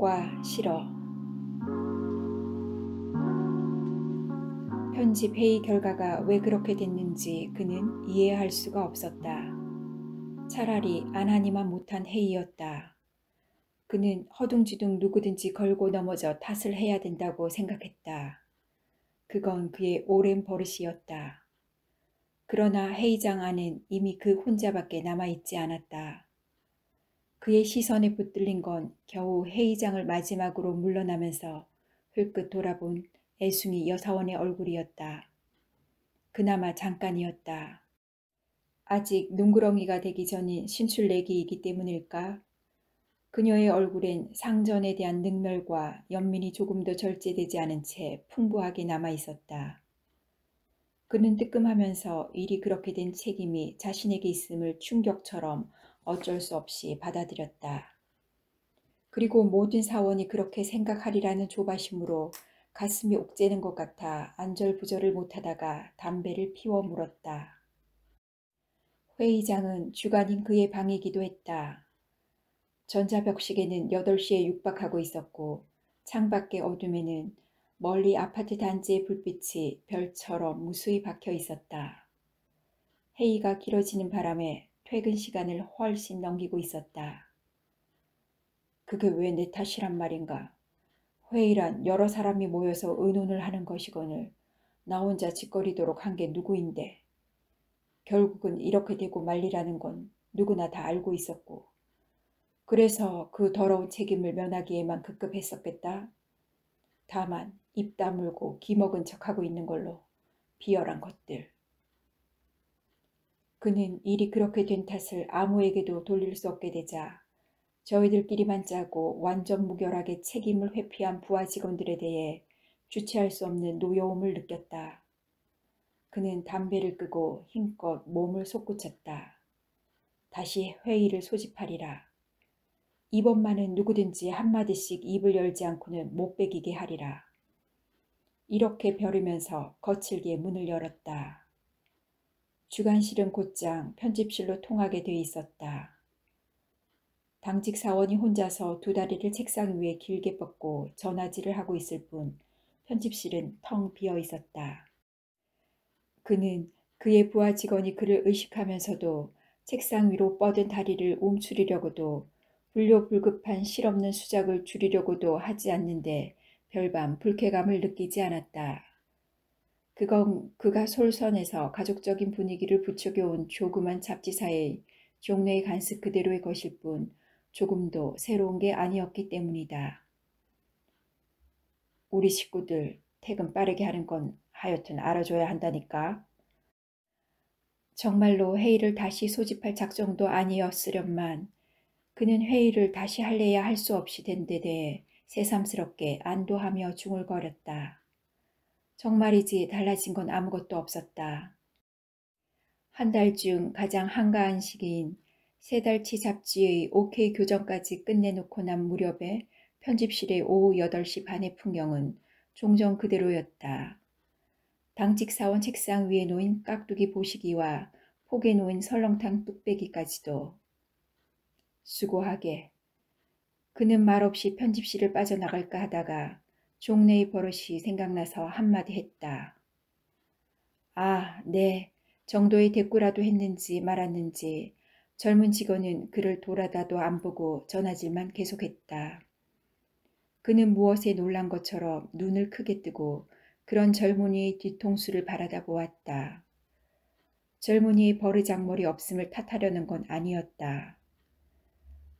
과 실어 편집 회의 결과가 왜 그렇게 됐는지 그는 이해할 수가 없었다. 차라리 안 하니만 못한 회의였다. 그는 허둥지둥 누구든지 걸고 넘어져 탓을 해야 된다고 생각했다. 그건 그의 오랜 버릇이었다. 그러나 회의장 안은 이미 그 혼자밖에 남아있지 않았다. 그의 시선에 붙들린 건 겨우 회의장을 마지막으로 물러나면서 흘끗 돌아본 애숭이 여사원의 얼굴이었다. 그나마 잠깐이었다. 아직 눈구렁이가 되기 전인 신출내기이기 때문일까? 그녀의 얼굴엔 상전에 대한 능멸과 연민이 조금도 절제되지 않은 채 풍부하게 남아있었다. 그는 뜨끔하면서 일이 그렇게 된 책임이 자신에게 있음을 충격처럼 어쩔 수 없이 받아들였다. 그리고 모든 사원이 그렇게 생각하리라는 조바심으로 가슴이 옥죄는 것 같아 안절부절을 못하다가 담배를 피워 물었다. 회의장은 주간인 그의 방이기도 했다. 전자벽시계는 8시에 육박하고 있었고 창밖의 어둠에는 멀리 아파트 단지의 불빛이 별처럼 무수히 박혀 있었다. 회의가 길어지는 바람에 퇴근 시간을 훨씬 넘기고 있었다. 그게 왜 내 탓이란 말인가? 회의란 여러 사람이 모여서 의논을 하는 것이거늘 나 혼자 짓거리도록 한 게 누구인데 결국은 이렇게 되고 말리라는 건 누구나 다 알고 있었고 그래서 그 더러운 책임을 면하기에만 급급했었겠다. 다만 입 다물고 기먹은 척하고 있는 걸로 비열한 것들. 그는 일이 그렇게 된 탓을 아무에게도 돌릴 수 없게 되자 저희들끼리만 짜고 완전 무결하게 책임을 회피한 부하 직원들에 대해 주체할 수 없는 노여움을 느꼈다. 그는 담배를 끄고 힘껏 몸을 솟구쳤다. 다시 회의를 소집하리라. 이번만은 누구든지 한마디씩 입을 열지 않고는 못 베기게 하리라. 이렇게 벼르면서 거칠게 문을 열었다. 주간실은 곧장 편집실로 통하게 돼 있었다. 당직 사원이 혼자서 두 다리를 책상 위에 길게 뻗고 전화질을 하고 있을 뿐 편집실은 텅 비어 있었다. 그는 그의 부하 직원이 그를 의식하면서도 책상 위로 뻗은 다리를 움츠리려고도 불료불급한 실없는 수작을 줄이려고도 하지 않는데 별반 불쾌감을 느끼지 않았다. 그건 그가 솔선에서 가족적인 분위기를 부추겨온 조그만 잡지사의 종래의 간습 그대로의 것일 뿐 조금도 새로운 게 아니었기 때문이다. 우리 식구들 퇴근 빠르게 하는 건 하여튼 알아줘야 한다니까. 정말로 회의를 다시 소집할 작정도 아니었으련만 그는 회의를 다시 할래야 할 수 없이 된 데대해 새삼스럽게 안도하며 중얼거렸다. 정말이지 달라진 건 아무것도 없었다. 한 달 중 가장 한가한 시기인 세 달치 잡지의 OK 교정까지 끝내놓고 난 무렵에 편집실의 오후 8시 반의 풍경은 종종 그대로였다. 당직 사원 책상 위에 놓인 깍두기 보시기와 폭에 놓인 설렁탕 뚝배기까지도 수고하게 그는 말없이 편집실을 빠져나갈까 하다가 종래의 버릇이 생각나서 한마디 했다. 아, 네. 정도의 대꾸라도 했는지 말았는지 젊은 직원은 그를 돌아다도 안 보고 전하질만 계속했다. 그는 무엇에 놀란 것처럼 눈을 크게 뜨고 그런 젊은이의 뒤통수를 바라다 보았다. 젊은이의 버르장머리 없음을 탓하려는 건 아니었다.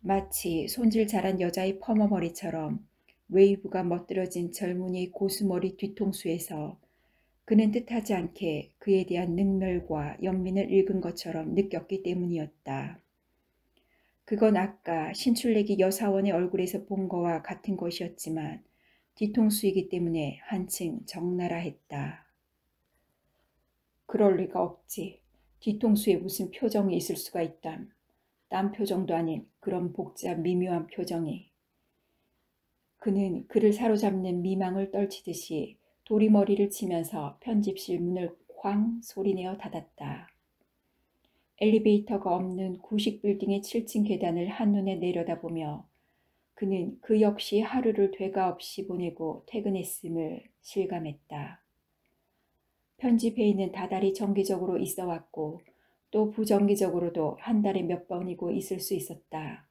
마치 손질 잘한 여자의 퍼머머리처럼 웨이브가 멋들어진 젊은이 고수머리 뒤통수에서 그는 뜻하지 않게 그에 대한 능멸과 연민을 읽은 것처럼 느꼈기 때문이었다. 그건 아까 신출내기 여사원의 얼굴에서 본 거와 같은 것이었지만 뒤통수이기 때문에 한층 적나라했다. 그럴 리가 없지. 뒤통수에 무슨 표정이 있을 수가 있담. 딴 표정도 아닌 그런 복잡 미묘한 표정이 그는 그를 사로잡는 미망을 떨치듯이 도리머리를 치면서 편집실 문을 쾅 소리내어 닫았다. 엘리베이터가 없는 구식 빌딩의 7층 계단을 한눈에 내려다보며 그는 그 역시 하루를 되가 없이 보내고 퇴근했음을 실감했다. 편집회의는 다달이 정기적으로 있어 왔고 또 부정기적으로도 한 달에 몇 번이고 있을 수 있었다.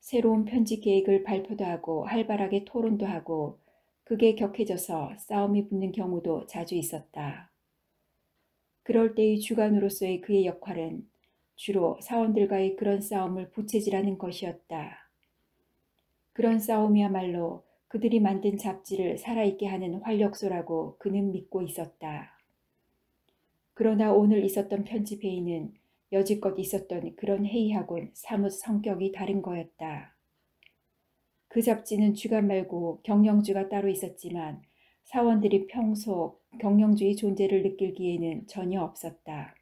새로운 편집 계획을 발표도 하고 활발하게 토론도 하고 그게 격해져서 싸움이 붙는 경우도 자주 있었다. 그럴 때의 주관으로서의 그의 역할은 주로 사원들과의 그런 싸움을 부채질하는 것이었다. 그런 싸움이야말로 그들이 만든 잡지를 살아있게 하는 활력소라고 그는 믿고 있었다. 그러나 오늘 있었던 편집회의는 여지껏 있었던 그런 회의하고는 사뭇 성격이 다른 거였다. 그 잡지는 주간 말고 경영주가 따로 있었지만 사원들이 평소 경영주의 존재를 느낄기에는 전혀 없었다.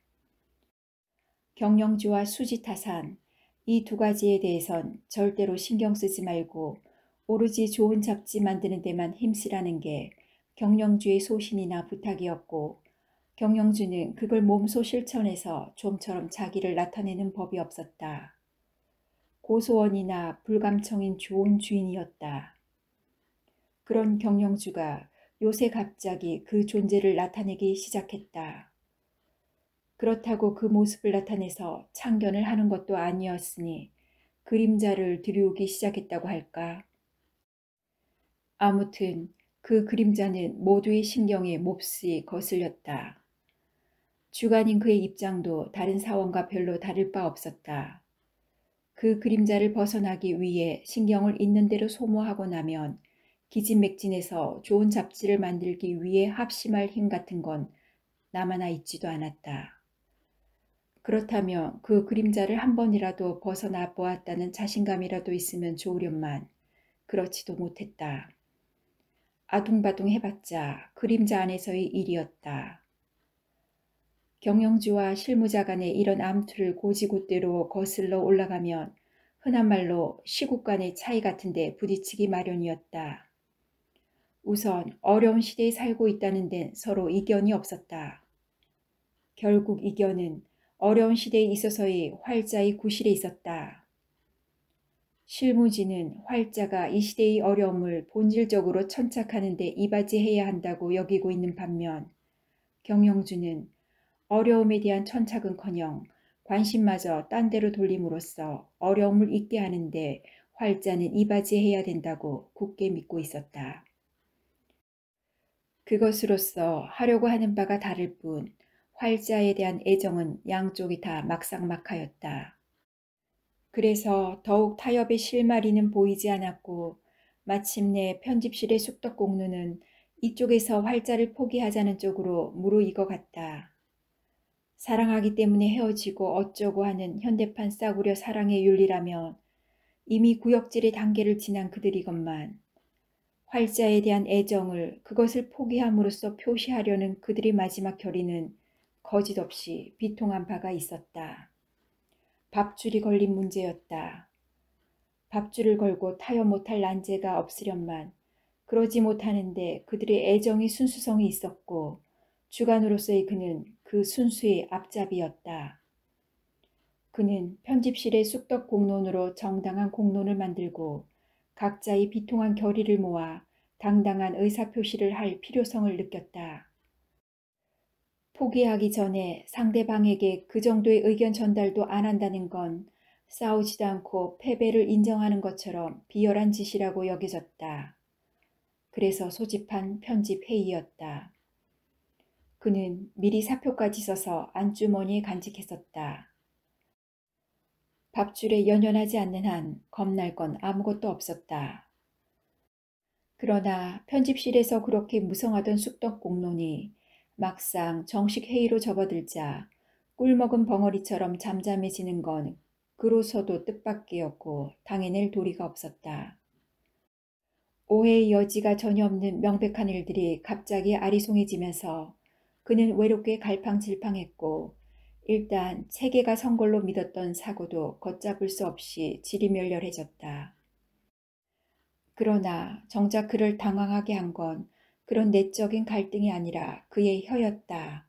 경영주와 수지타산, 이 두 가지에 대해선 절대로 신경 쓰지 말고 오로지 좋은 잡지 만드는 데만 힘쓰라는 게 경영주의 소신이나 부탁이었고 경영주는 그걸 몸소 실천해서 좀처럼 자기를 나타내는 법이 없었다. 고소원이나 불감청인 좋은 주인이었다. 그런 경영주가 요새 갑자기 그 존재를 나타내기 시작했다. 그렇다고 그 모습을 나타내서 창견을 하는 것도 아니었으니 그림자를 들여오기 시작했다고 할까? 아무튼 그 그림자는 모두의 신경에 몹시 거슬렸다. 주관인 그의 입장도 다른 사원과 별로 다를 바 없었다. 그 그림자를 벗어나기 위해 신경을 있는 대로 소모하고 나면 기진맥진해서 좋은 잡지를 만들기 위해 합심할 힘 같은 건 남아나 있지도 않았다. 그렇다면 그 그림자를 한 번이라도 벗어나 보았다는 자신감이라도 있으면 좋으련만 그렇지도 못했다. 아둥바둥 해봤자 그림자 안에서의 일이었다. 경영주와 실무자 간의 이런 암투를 고지고대로 거슬러 올라가면 흔한 말로 시국 간의 차이 같은데 부딪히기 마련이었다. 우선 어려운 시대에 살고 있다는 데 서로 이견이 없었다. 결국 이견은 어려운 시대에 있어서의 활자의 구실에 있었다. 실무진은 활자가 이 시대의 어려움을 본질적으로 천착하는 데 이바지해야 한다고 여기고 있는 반면 경영주는 어려움에 대한 천착은커녕 관심마저 딴 데로 돌림으로써 어려움을 잊게 하는데 활자는 이바지해야 된다고 굳게 믿고 있었다. 그것으로써 하려고 하는 바가 다를 뿐 활자에 대한 애정은 양쪽이 다 막상막하였다. 그래서 더욱 타협의 실마리는 보이지 않았고 마침내 편집실의 숙덕공로는 이쪽에서 활자를 포기하자는 쪽으로 무르익어 갔다. 사랑하기 때문에 헤어지고 어쩌고 하는 현대판 싸구려 사랑의 윤리라면 이미 구역질의 단계를 지난 그들이건만 활자에 대한 애정을 그것을 포기함으로써 표시하려는 그들의 마지막 결의는 거짓없이 비통한 바가 있었다. 밥줄이 걸린 문제였다. 밥줄을 걸고 타협 못할 난제가 없으련만 그러지 못하는데 그들의 애정이 순수성이 있었고 주관으로서의 그는 그 순수의 앞잡이였다. 그는 편집실의 쑥덕 공론으로 정당한 공론을 만들고 각자의 비통한 결의를 모아 당당한 의사표시를 할 필요성을 느꼈다. 포기하기 전에 상대방에게 그 정도의 의견 전달도 안 한다는 건 싸우지도 않고 패배를 인정하는 것처럼 비열한 짓이라고 여겨졌다. 그래서 소집한 편집회의였다. 그는 미리 사표까지 써서 안주머니에 간직했었다. 밥줄에 연연하지 않는 한 겁날 건 아무것도 없었다. 그러나 편집실에서 그렇게 무성하던 숙덕공론이 막상 정식 회의로 접어들자 꿀먹은 벙어리처럼 잠잠해지는 건 그로서도 뜻밖이었고 당해낼 도리가 없었다. 오해의 여지가 전혀 없는 명백한 일들이 갑자기 아리송해지면서 그는 외롭게 갈팡질팡했고 일단 체계가 선걸로 믿었던 사고도 걷잡을 수 없이 지리멸렬해졌다. 그러나 정작 그를 당황하게 한 건 그런 내적인 갈등이 아니라 그의 혀였다.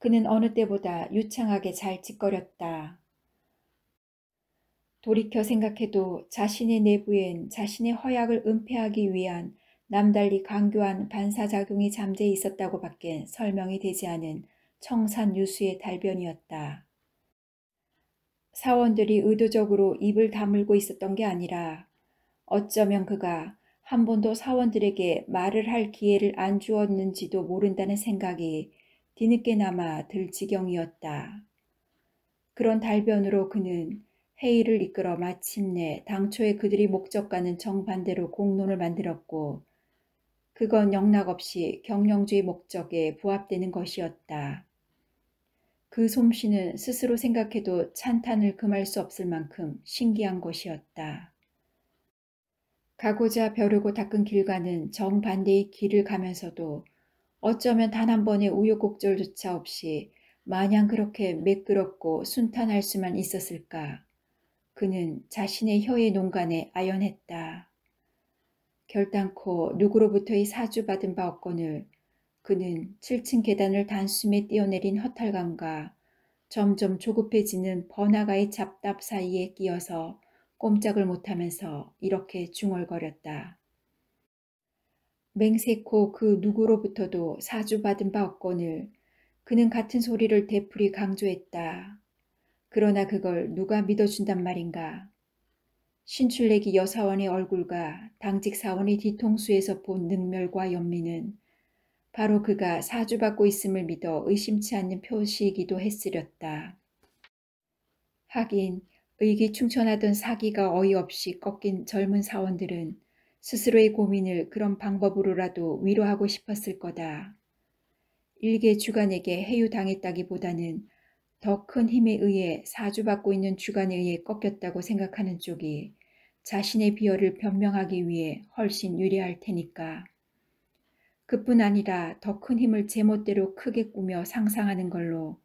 그는 어느 때보다 유창하게 잘 짓거렸다. 돌이켜 생각해도 자신의 내부엔 자신의 허약을 은폐하기 위한 남달리 강교한 반사작용이 잠재 있었다고 밖에 설명이 되지 않은 청산 유수의 달변이었다. 사원들이 의도적으로 입을 다물고 있었던 게 아니라 어쩌면 그가 한 번도 사원들에게 말을 할 기회를 안 주었는지도 모른다는 생각이 뒤늦게나마 들 지경이었다. 그런 달변으로 그는 회의를 이끌어 마침내 당초에 그들이 목적과는 정반대로 공론을 만들었고 그건 영락없이 경영주의 목적에 부합되는 것이었다. 그 솜씨는 스스로 생각해도 찬탄을 금할 수 없을 만큼 신기한 것이었다. 가고자 벼르고 닦은 길과는 정반대의 길을 가면서도 어쩌면 단 한 번의 우여곡절조차 없이 마냥 그렇게 매끄럽고 순탄할 수만 있었을까. 그는 자신의 혀의 농간에 아연했다. 결단코 누구로부터의 사주받은 바 없거늘 그는 7층 계단을 단숨에 뛰어내린 허탈감과 점점 조급해지는 번화가의 잡답 사이에 끼어서 꼼짝을 못하면서 이렇게 중얼거렸다. 맹세코 그 누구로부터도 사주받은 바 없거늘 그는 같은 소리를 되풀이 강조했다. 그러나 그걸 누가 믿어준단 말인가. 신출내기 여사원의 얼굴과 당직 사원의 뒤통수에서 본 능멸과 연민은 바로 그가 사주받고 있음을 믿어 의심치 않는 표시이기도 했으렸다. 하긴 의기충천하던 사기가 어이없이 꺾인 젊은 사원들은 스스로의 고민을 그런 방법으로라도 위로하고 싶었을 거다. 일개 주간에게 해유당했다기보다는 더큰 힘에 의해 사주받고 있는 주간에 의해 꺾였다고 생각하는 쪽이 자신의 비열을 변명하기 위해 훨씬 유리할 테니까. 그뿐 아니라 더 큰 힘을 제멋대로 크게 꾸며 상상하는 걸로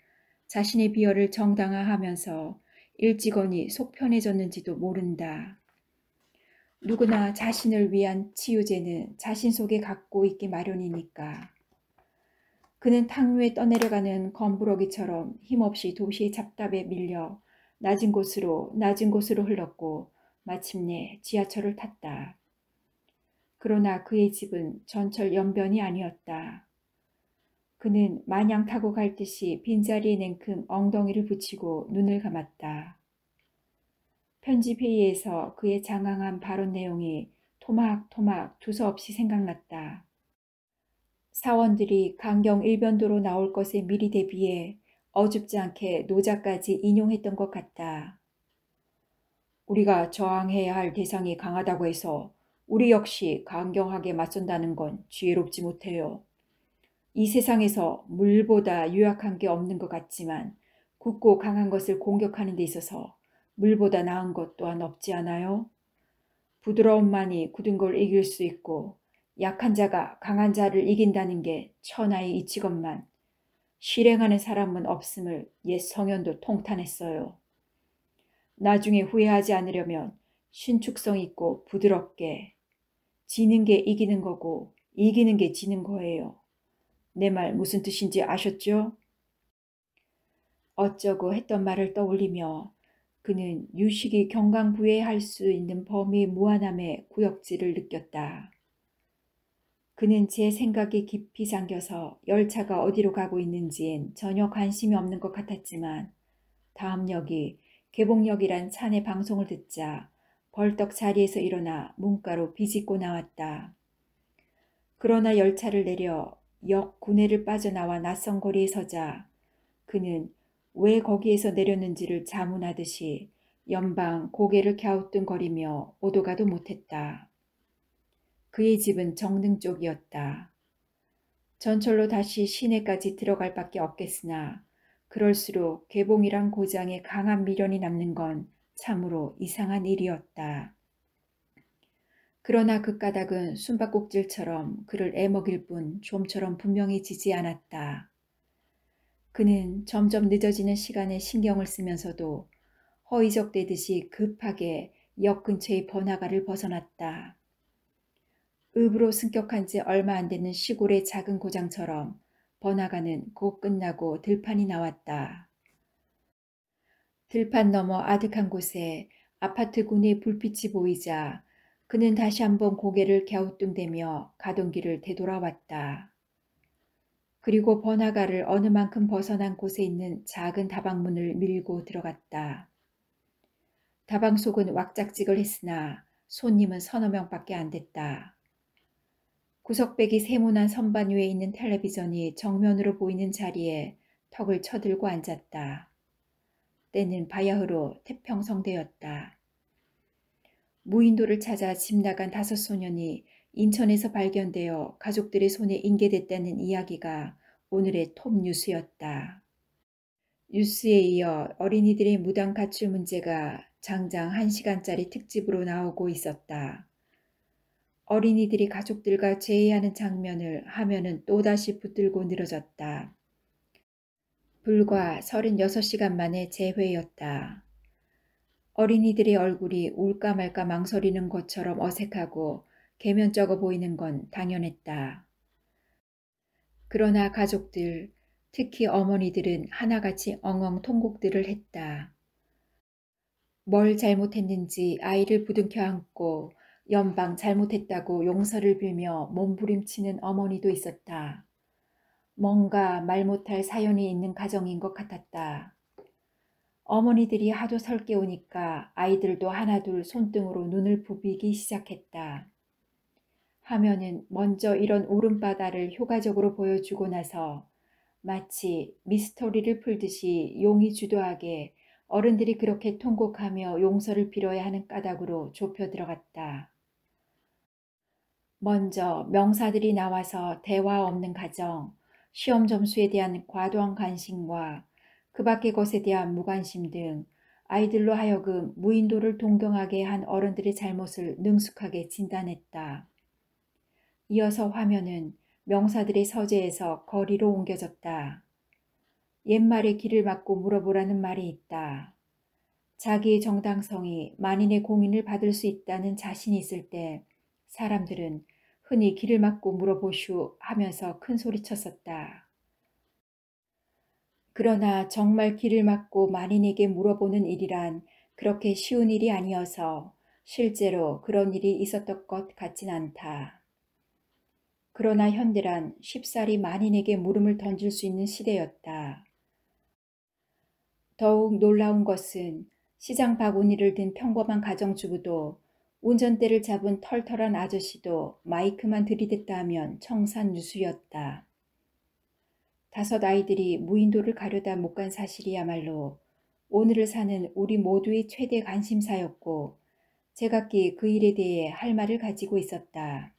자신의 비열을 정당화하면서 일찍원이 속편해졌는지도 모른다. 누구나 자신을 위한 치유제는 자신 속에 갖고 있기 마련이니까. 그는 탕루에 떠내려가는 검부러기처럼 힘없이 도시의 잡답에 밀려 낮은 곳으로 낮은 곳으로 흘렀고 마침내 지하철을 탔다. 그러나 그의 집은 전철 연변이 아니었다. 그는 마냥 타고 갈 듯이 빈자리에 냉큼 엉덩이를 붙이고 눈을 감았다. 편집회의에서 그의 장황한 발언 내용이 토막토막 두서없이 생각났다. 사원들이 강경 일변도로 나올 것에 미리 대비해 어줍지 않게 노자까지 인용했던 것 같다. 우리가 저항해야 할 대상이 강하다고 해서 우리 역시 강경하게 맞선다는 건 지혜롭지 못해요. 이 세상에서 물보다 유약한 게 없는 것 같지만 굳고 강한 것을 공격하는 데 있어서 물보다 나은 것 또한 없지 않아요? 부드러움만이 굳은 걸 이길 수 있고 약한 자가 강한 자를 이긴다는 게 천하의 이치건만 실행하는 사람은 없음을 옛 성현도 통탄했어요. 나중에 후회하지 않으려면 신축성 있고 부드럽게 지는 게 이기는 거고 이기는 게 지는 거예요. 내 말 무슨 뜻인지 아셨죠? 어쩌고 했던 말을 떠올리며 그는 유식이 경강부에할 수 있는 범위 무한함의 구역질을 느꼈다. 그는 제 생각이 깊이 잠겨서 열차가 어디로 가고 있는지엔 전혀 관심이 없는 것 같았지만 다음 역이 개봉역이란 찬의 방송을 듣자 벌떡 자리에서 일어나 문가로 비집고 나왔다. 그러나 열차를 내려 역 구내를 빠져나와 낯선 거리에 서자 그는 왜 거기에서 내렸는지를 자문하듯이 연방 고개를 갸우뚱거리며 오도가도 못했다. 그의 집은 정릉 쪽이었다. 전철로 다시 시내까지 들어갈 밖에 없겠으나 그럴수록 개봉이란고장에 강한 미련이 남는 건 참으로 이상한 일이었다. 그러나 그 까닭은 숨바꼭질처럼 그를 애먹일 뿐 좀처럼 분명해지지 않았다. 그는 점점 늦어지는 시간에 신경을 쓰면서도 허위적대듯이 급하게 역 근처의 번화가를 벗어났다. 읍으로 승격한 지 얼마 안 되는 시골의 작은 고장처럼 번화가는 곧 끝나고 들판이 나왔다. 들판 너머 아득한 곳에 아파트군의 불빛이 보이자 그는 다시 한번 고개를 갸우뚱대며 가던 길을 되돌아왔다. 그리고 번화가를 어느 만큼 벗어난 곳에 있는 작은 다방문을 밀고 들어갔다. 다방 속은 왁짝지글 했으나 손님은 서너 명밖에 안 됐다. 구석배기 세모난 선반 위에 있는 텔레비전이 정면으로 보이는 자리에 턱을 쳐들고 앉았다. 때는 바야흐로 태평성대였다. 무인도를 찾아 집 나간 다섯 소년이 인천에서 발견되어 가족들의 손에 인계됐다는 이야기가 오늘의 톱 뉴스였다. 뉴스에 이어 어린이들의 무당 가출 문제가 장장 1시간짜리 특집으로 나오고 있었다. 어린이들이 가족들과 제의하는 장면을 하면은 또다시 붙들고 늘어졌다. 불과 36시간 만에 재회였다. 어린이들의 얼굴이 울까 말까 망설이는 것처럼 어색하고 개면적어 보이는 건 당연했다. 그러나 가족들, 특히 어머니들은 하나같이 엉엉 통곡들을 했다. 뭘 잘못했는지 아이를 부둥켜 안고 연방 잘못했다고 용서를 빌며 몸부림치는 어머니도 있었다. 뭔가 말 못할 사연이 있는 가정인 것 같았다. 어머니들이 하도 설깨우니까 아이들도 하나둘 손등으로 눈을 부비기 시작했다. 하면은 먼저 이런 오름바다를 효과적으로 보여주고 나서 마치 미스터리를 풀듯이 용이 주도하게 어른들이 그렇게 통곡하며 용서를 빌어야 하는 까닭으로 좁혀 들어갔다. 먼저 명사들이 나와서 대화 없는 가정, 시험 점수에 대한 과도한 관심과 그 밖의 것에 대한 무관심 등 아이들로 하여금 무인도를 동경하게 한 어른들의 잘못을 능숙하게 진단했다. 이어서 화면은 명사들의 서재에서 거리로 옮겨졌다. 옛말에 길을 막고 물어보라는 말이 있다. 자기의 정당성이 만인의 공인을 받을 수 있다는 자신이 있을 때 사람들은 흔히 길을 막고 물어보슈 하면서 큰 소리쳤었다. 그러나 정말 길을 막고 만인에게 물어보는 일이란 그렇게 쉬운 일이 아니어서 실제로 그런 일이 있었던 것 같진 않다. 그러나 현대란 쉽사리 만인에게 물음을 던질 수 있는 시대였다. 더욱 놀라운 것은 시장 바구니를 든 평범한 가정주부도 운전대를 잡은 털털한 아저씨도 마이크만 들이댔다 하면 청산 유수였다. 다섯 아이들이 무인도를 가려다 못 간 사실이야말로 오늘을 사는 우리 모두의 최대 관심사였고 제각기 그 일에 대해 할 말을 가지고 있었다.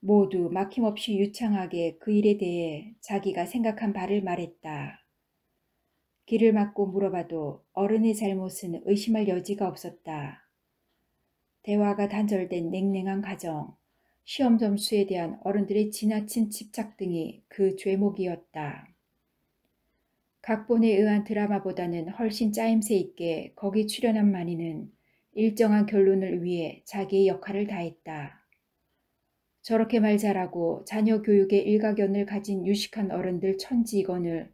모두 막힘없이 유창하게 그 일에 대해 자기가 생각한 바를 말했다. 길을 막고 물어봐도 어른의 잘못은 의심할 여지가 없었다. 대화가 단절된 냉랭한 가정, 시험 점수에 대한 어른들의 지나친 집착 등이 그 죄목이었다. 각본에 의한 드라마보다는 훨씬 짜임새 있게 거기 출연한 마니는 일정한 결론을 위해 자기의 역할을 다했다. 저렇게 말 잘하고 자녀 교육에 일가견을 가진 유식한 어른들 천지이건을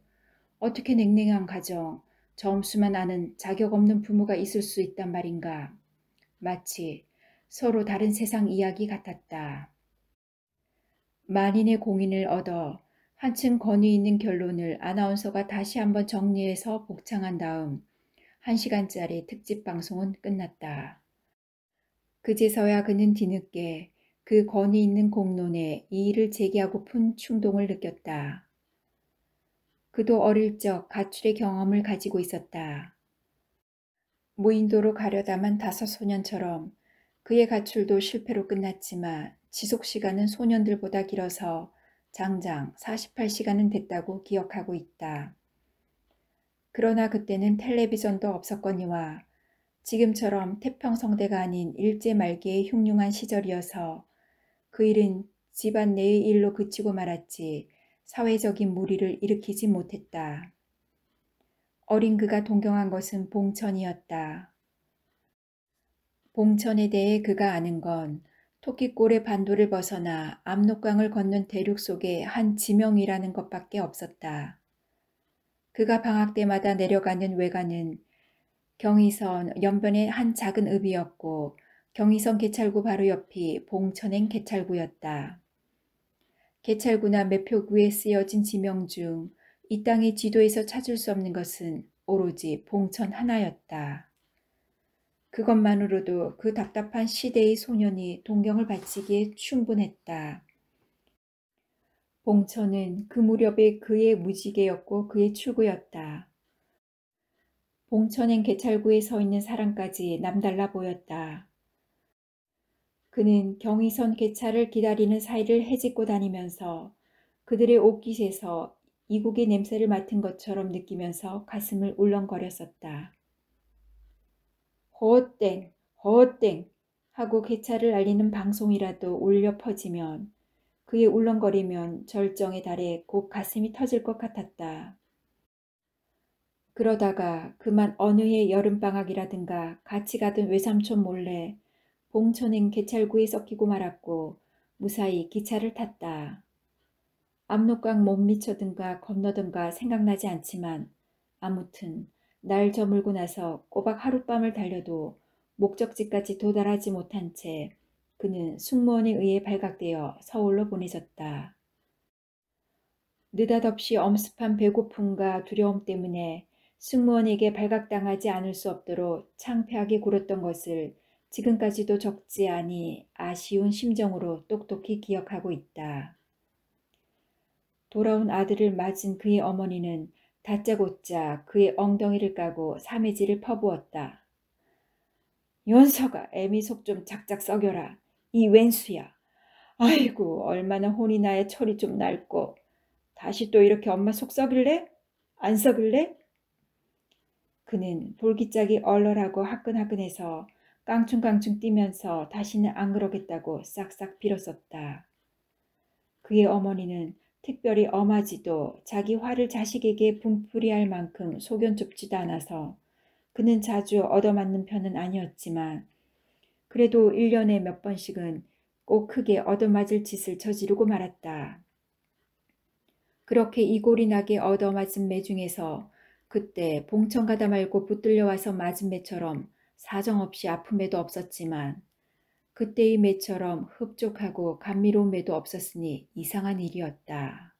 어떻게 냉랭한 가정, 점수만 아는 자격 없는 부모가 있을 수 있단 말인가. 마치 서로 다른 세상 이야기 같았다. 만인의 공인을 얻어 한층 권위 있는 결론을 아나운서가 다시 한번 정리해서 복창한 다음 1시간짜리 특집 방송은 끝났다. 그제서야 그는 뒤늦게 그 권위 있는 공론에 이의를 제기하고픈 충동을 느꼈다. 그도 어릴 적 가출의 경험을 가지고 있었다. 무인도로 가려다만 다섯 소년처럼 그의 가출도 실패로 끝났지만 지속시간은 소년들보다 길어서 장장 48시간은 됐다고 기억하고 있다. 그러나 그때는 텔레비전도 없었거니와 지금처럼 태평성대가 아닌 일제 말기의 흉흉한 시절이어서 그 일은 집안 내의 일로 그치고 말았지 사회적인 무리를 일으키지 못했다. 어린 그가 동경한 것은 봉천이었다. 봉천에 대해 그가 아는 건 토끼골의 반도를 벗어나 압록강을 걷는 대륙 속의 한 지명이라는 것밖에 없었다. 그가 방학 때마다 내려가는 외관은 경의선 연변의 한 작은 읍이었고 경의선 개찰구 바로 옆이 봉천행 개찰구였다. 개찰구나 매표구에 쓰여진 지명 중이 땅의 지도에서 찾을 수 없는 것은 오로지 봉천 하나였다. 그것만으로도 그 답답한 시대의 소년이 동경을 바치기에 충분했다. 봉천은 그 무렵에 그의 무지개였고 그의 출구였다. 봉천행 개찰구에 서 있는 사람까지 남달라 보였다. 그는 경의선 개찰을 기다리는 사이를 헤집고 다니면서 그들의 옷깃에서 이국의 냄새를 맡은 것처럼 느끼면서 가슴을 울렁거렸었다. 호땡, 호땡 하고 개차를 알리는 방송이라도 울려 퍼지면 그의 울렁거리면 절정의 달에 곧 가슴이 터질 것 같았다. 그러다가 그만 어느 해 여름방학이라든가 같이 가던 외삼촌 몰래 봉천행 개찰구에 섞이고 말았고 무사히 기차를 탔다. 압록강 못 미쳐든가 건너든가 생각나지 않지만 아무튼 날 저물고 나서 꼬박 하룻밤을 달려도 목적지까지 도달하지 못한 채 그는 승무원에 의해 발각되어 서울로 보내졌다. 느닷없이 엄습한 배고픔과 두려움 때문에 승무원에게 발각당하지 않을 수 없도록 창피하게 굴었던 것을 지금까지도 적지 아니 아쉬운 심정으로 똑똑히 기억하고 있다. 돌아온 아들을 맞은 그의 어머니는 다짜고짜 그의 엉덩이를 까고 삼해지를 퍼부었다. 연서가 애미 속 좀 작작 썩여라. 이왼수야 아이고 얼마나 혼이 나야 철이 좀 낡고. 다시 또 이렇게 엄마 속 썩을래? 안 썩을래? 그는 볼기짝이 얼얼하고 화끈화끈해서 깡충깡충 뛰면서 다시는 안 그러겠다고 싹싹 빌었었다. 그의 어머니는 특별히 엄마지도 자기 화를 자식에게 분풀이할 만큼 소견 좁지도 않아서 그는 자주 얻어맞는 편은 아니었지만 그래도 1년에 몇 번씩은 꼭 크게 얻어맞을 짓을 저지르고 말았다. 그렇게 이골이 나게 얻어맞은 매 중에서 그때 봉천 가다 말고 붙들려와서 맞은 매처럼 사정없이 아픔에도 없었지만 그때의 매처럼 흡족하고 감미로운 매도 없었으니 이상한 일이었다.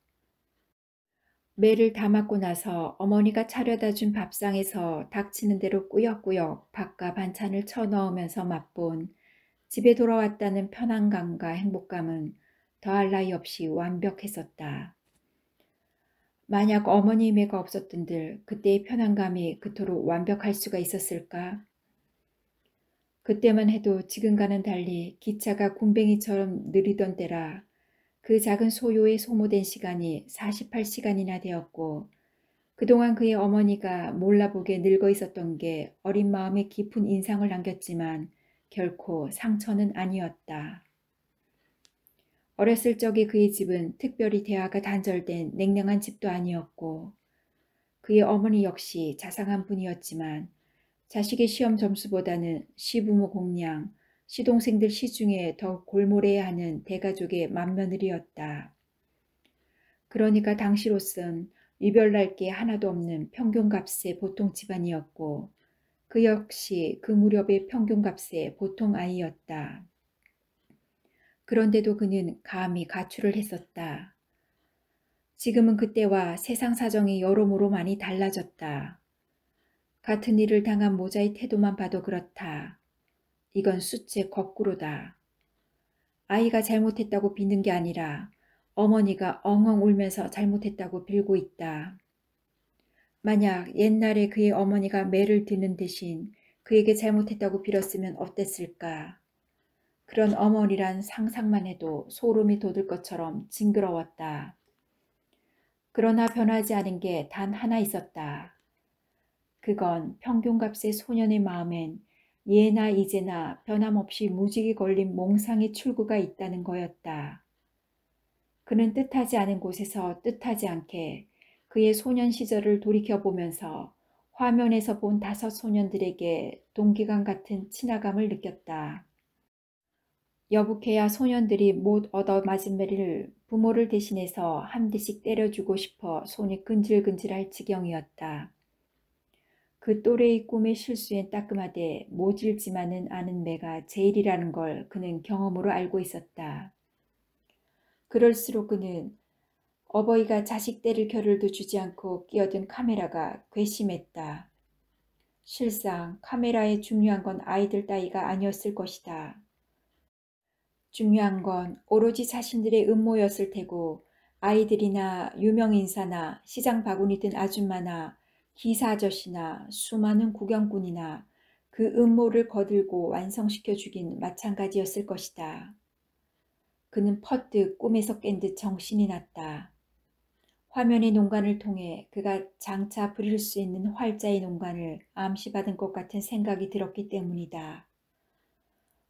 매를 담았고 나서 어머니가 차려다 준 밥상에서 닥치는 대로 꾸역꾸역 밥과 반찬을 쳐넣으면서 맛본 집에 돌아왔다는 편안감과 행복감은 더할 나위 없이 완벽했었다. 만약 어머니의 매가 없었던들 그때의 편안감이 그토록 완벽할 수가 있었을까? 그때만 해도 지금과는 달리 기차가 곰뱅이처럼 느리던 때라 그 작은 소요에 소모된 시간이 48시간이나 되었고 그동안 그의 어머니가 몰라보게 늙어 있었던 게 어린 마음에 깊은 인상을 남겼지만 결코 상처는 아니었다. 어렸을 적에 그의 집은 특별히 대화가 단절된 냉랭한 집도 아니었고 그의 어머니 역시 자상한 분이었지만 자식의 시험 점수보다는 시부모 공양, 시동생들 시중에 더욱 골몰해야 하는 대가족의 맏며느리였다. 그러니까 당시로선 이별날 게 하나도 없는 평균값의 보통 집안이었고 그 역시 그 무렵의 평균값의 보통 아이였다. 그런데도 그는 감히 가출을 했었다. 지금은 그때와 세상 사정이 여러모로 많이 달라졌다. 같은 일을 당한 모자의 태도만 봐도 그렇다. 이건 숫째 거꾸로다. 아이가 잘못했다고 비는 게 아니라 어머니가 엉엉 울면서 잘못했다고 빌고 있다. 만약 옛날에 그의 어머니가 매를 드는 대신 그에게 잘못했다고 빌었으면 어땠을까? 그런 어머니란 상상만 해도 소름이 돋을 것처럼 징그러웠다. 그러나 변하지 않은 게 단 하나 있었다. 그건 평균값의 소년의 마음엔 예나 이제나 변함없이 무지개 걸린 몽상의 출구가 있다는 거였다. 그는 뜻하지 않은 곳에서 뜻하지 않게 그의 소년 시절을 돌이켜보면서 화면에서 본 다섯 소년들에게 동기감 같은 친화감을 느꼈다. 여부케야 소년들이 못 얻어맞은 매를 부모를 대신해서 한 대씩 때려주고 싶어 손이 근질근질할 지경이었다. 그 또래의 꿈의 실수에 따끔하되 모질지만은 않은 매가 제일이라는 걸 그는 경험으로 알고 있었다. 그럴수록 그는 어버이가 자식 때릴 겨를도 주지 않고 끼어든 카메라가 괘씸했다. 실상 카메라의 중요한 건 아이들 따위가 아니었을 것이다. 중요한 건 오로지 자신들의 음모였을 테고 아이들이나 유명인사나 시장 바구니 든 아줌마나 기사아저씨나 수많은 구경꾼이나 그 음모를 거들고 완성시켜 주긴 마찬가지였을 것이다. 그는 퍼뜩 꿈에서 깬 듯 정신이 났다. 화면의 농간을 통해 그가 장차 부릴 수 있는 활자의 농간을 암시받은 것 같은 생각이 들었기 때문이다.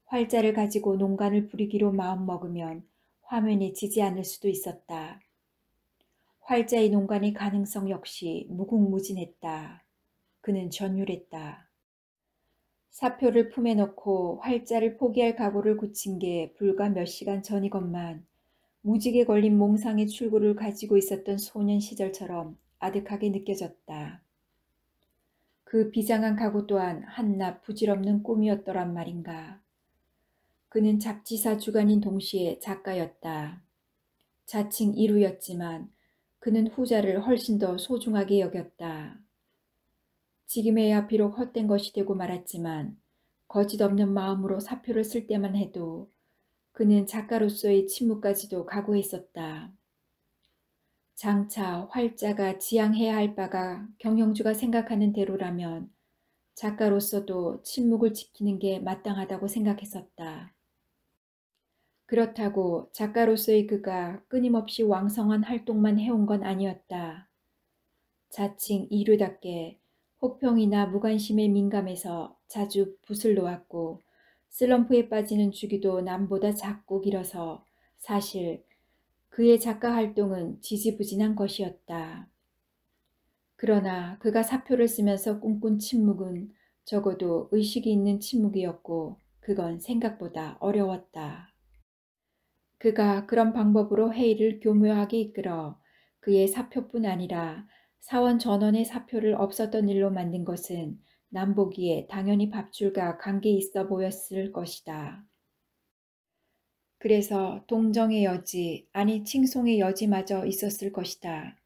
활자를 가지고 농간을 부리기로 마음먹으면 화면에 지지 않을 수도 있었다. 활자의 농간의 가능성 역시 무궁무진했다. 그는 전율했다. 사표를 품에 넣고 활자를 포기할 각오를 굳힌 게 불과 몇 시간 전이건만 무직에 걸린 몽상의 출구를 가지고 있었던 소년 시절처럼 아득하게 느껴졌다. 그 비장한 각오 또한 한낱 부질없는 꿈이었더란 말인가. 그는 잡지사 주간인 동시에 작가였다. 자칭 이루였지만 그는 후자를 훨씬 더 소중하게 여겼다. 지금에야 비록 헛된 것이 되고 말았지만 거짓없는 마음으로 사표를 쓸 때만 해도 그는 작가로서의 침묵까지도 각오했었다. 장차 활자가 지향해야 할 바가 경영주가 생각하는 대로라면 작가로서도 침묵을 지키는 게 마땅하다고 생각했었다. 그렇다고 작가로서의 그가 끊임없이 왕성한 활동만 해온 건 아니었다. 자칭 이류답게 혹평이나 무관심에 민감해서 자주 붓을 놓았고 슬럼프에 빠지는 주기도 남보다 작고 길어서 사실 그의 작가 활동은 지지부진한 것이었다. 그러나 그가 사표를 쓰면서 꿈꾼 침묵은 적어도 의식이 있는 침묵이었고 그건 생각보다 어려웠다. 그가 그런 방법으로 회의를 교묘하게 이끌어 그의 사표뿐 아니라 사원 전원의 사표를 없었던 일로 만든 것은 남보기에 당연히 밥줄과 관계 있어 보였을 것이다. 그래서 동정의 여지, 아니 칭송의 여지마저 있었을 것이다.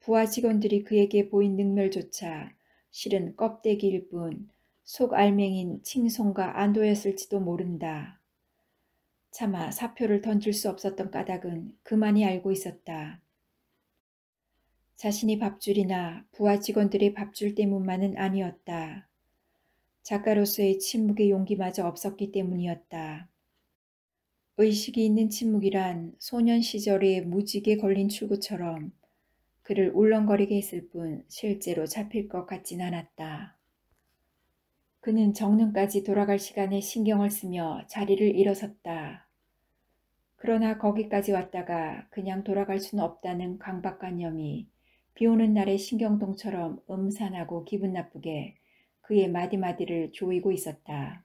부하 직원들이 그에게 보인 능멸조차 실은 껍데기일 뿐 속 알맹인 칭송과 안도였을지도 모른다. 차마 사표를 던질 수 없었던 까닭은 그만이 알고 있었다. 자신이 밥줄이나 부하 직원들의 밥줄 때문만은 아니었다. 작가로서의 침묵의 용기마저 없었기 때문이었다. 의식이 있는 침묵이란 소년 시절의 무지개 걸린 출구처럼 그를 울렁거리게 했을 뿐 실제로 잡힐 것 같진 않았다. 그는 정릉까지 돌아갈 시간에 신경을 쓰며 자리를 일어섰다. 그러나 거기까지 왔다가 그냥 돌아갈 수는 없다는 강박관념이 비 오는 날의 신경동처럼 음산하고 기분 나쁘게 그의 마디마디를 조이고 있었다.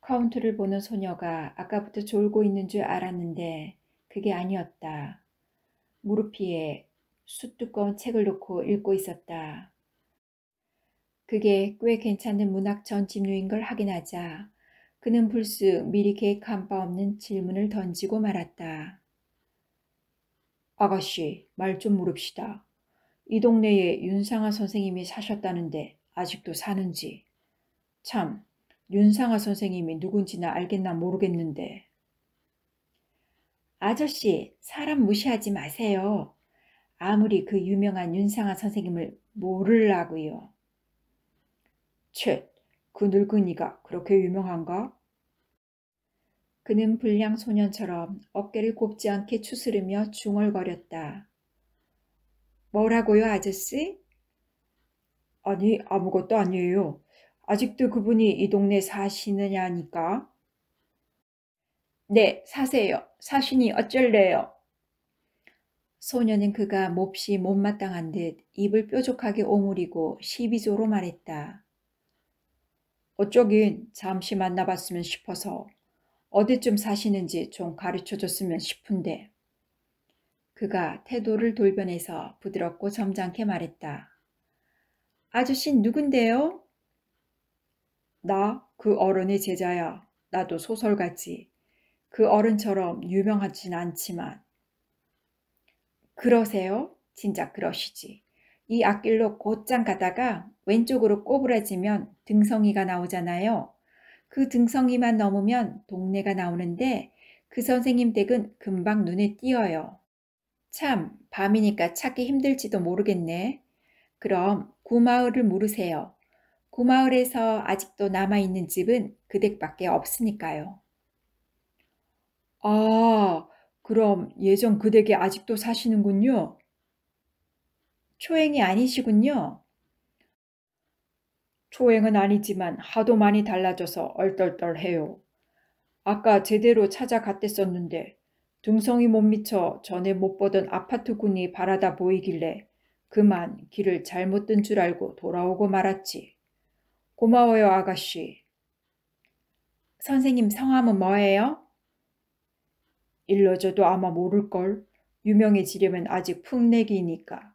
카운트를 보는 소녀가 아까부터 졸고 있는 줄 알았는데 그게 아니었다. 무릎 위에 숯두꺼운 책을 놓고 읽고 있었다. 그게 꽤 괜찮은 문학 전집류인걸 확인하자 그는 불쑥 미리 계획한 바 없는 질문을 던지고 말았다. 아가씨, 말 좀 물읍시다. 이 동네에 윤상아 선생님이 사셨다는데 아직도 사는지. 참, 윤상아 선생님이 누군지나 알겠나 모르겠는데. 아저씨, 사람 무시하지 마세요. 아무리 그 유명한 윤상아 선생님을 모를라고요. 쳇, 그 늙은이가 그렇게 유명한가? 그는 불량 소년처럼 어깨를 곱지 않게 추스르며 중얼거렸다. 뭐라고요, 아저씨? 아니, 아무것도 아니에요. 아직도 그분이 이 동네 사시느냐니까. 네, 사세요. 사시니 어쩔래요. 소년은 그가 몹시 못마땅한 듯 입을 뾰족하게 오므리고 시비조로 말했다. 어쩌긴 잠시 만나봤으면 싶어서 어디쯤 사시는지 좀 가르쳐줬으면 싶은데. 그가 태도를 돌변해서 부드럽고 점잖게 말했다. 아저씨 누군데요? 나 그 어른의 제자야. 나도 소설가지. 그 어른처럼 유명하진 않지만. 그러세요? 진작 그러시지. 이 앞길로 곧장 가다가 왼쪽으로 꼬부라지면 등성이가 나오잖아요. 그 등성이만 넘으면 동네가 나오는데 그 선생님 댁은 금방 눈에 띄어요. 참, 밤이니까 찾기 힘들지도 모르겠네. 그럼 구마을을 물으세요. 구마을에서 아직도 남아있는 집은 그 댁밖에 없으니까요. 아, 그럼 예전 그 댁에 아직도 사시는군요. 초행이 아니시군요. 초행은 아니지만 하도 많이 달라져서 얼떨떨해요. 아까 제대로 찾아갔댔었는데 등성이 못 미쳐 전에 못 보던 아파트군이 바라다 보이길래 그만 길을 잘못 든 줄 알고 돌아오고 말았지. 고마워요 아가씨. 선생님 성함은 뭐예요? 일러줘도 아마 모를걸. 유명해지려면 아직 풍내기니까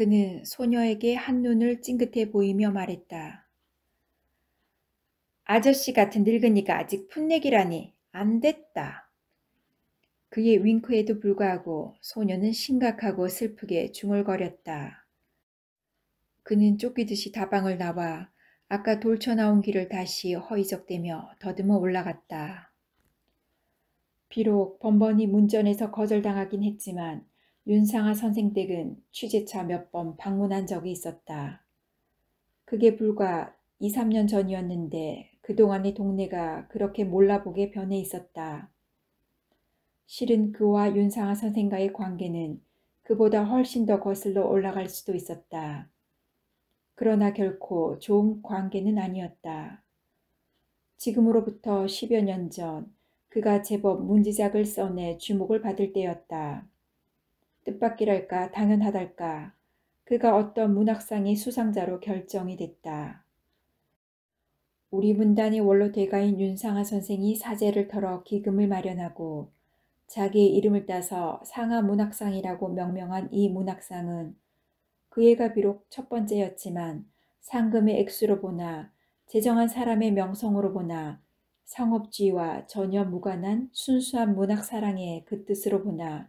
그는 소녀에게 한눈을 찡긋해 보이며 말했다. 아저씨 같은 늙은이가 아직 풋내기라니 안 됐다. 그의 윙크에도 불구하고 소녀는 심각하고 슬프게 중얼거렸다. 그는 쫓기듯이 다방을 나와 아까 돌쳐나온 길을 다시 허이적대며 더듬어 올라갔다. 비록 번번이 문전에서 거절당하긴 했지만 윤상아 선생 댁은 취재차 몇 번 방문한 적이 있었다. 그게 불과 2, 3년 전이었는데 그동안의 동네가 그렇게 몰라보게 변해 있었다. 실은 그와 윤상아 선생과의 관계는 그보다 훨씬 더 거슬러 올라갈 수도 있었다. 그러나 결코 좋은 관계는 아니었다. 지금으로부터 10여 년 전 그가 제법 문지작을 써내 주목을 받을 때였다. 뜻밖이랄까 당연하달까 그가 어떤 문학상의 수상자로 결정이 됐다. 우리 문단의 원로 대가인 윤상하 선생이 사제를 털어 기금을 마련하고 자기의 이름을 따서 상하 문학상이라고 명명한 이 문학상은 그해가 비록 첫 번째였지만 상금의 액수로 보나 재정한 사람의 명성으로 보나 상업주의와 전혀 무관한 순수한 문학사랑의 그 뜻으로 보나